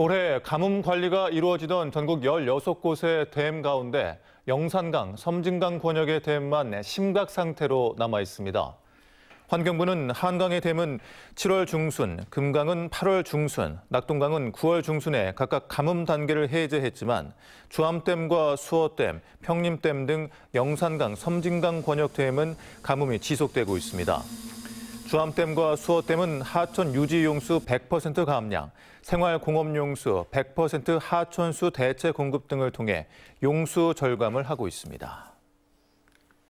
올해 가뭄 관리가 이루어지던 전국 16곳의 댐 가운데 영산강, 섬진강 권역의 댐만 심각 상태로 남아 있습니다. 환경부는 한강의 댐은 7월 중순, 금강은 8월 중순, 낙동강은 9월 중순에 각각 가뭄 단계를 해제했지만 주암댐과 수어댐, 평림댐 등 영산강, 섬진강 권역 댐은 가뭄이 지속되고 있습니다. 주암댐과 수어댐은 하천 유지 용수 100% 감량, 생활공업 용수 100% 하천수 대체 공급 등을 통해 용수 절감을 하고 있습니다.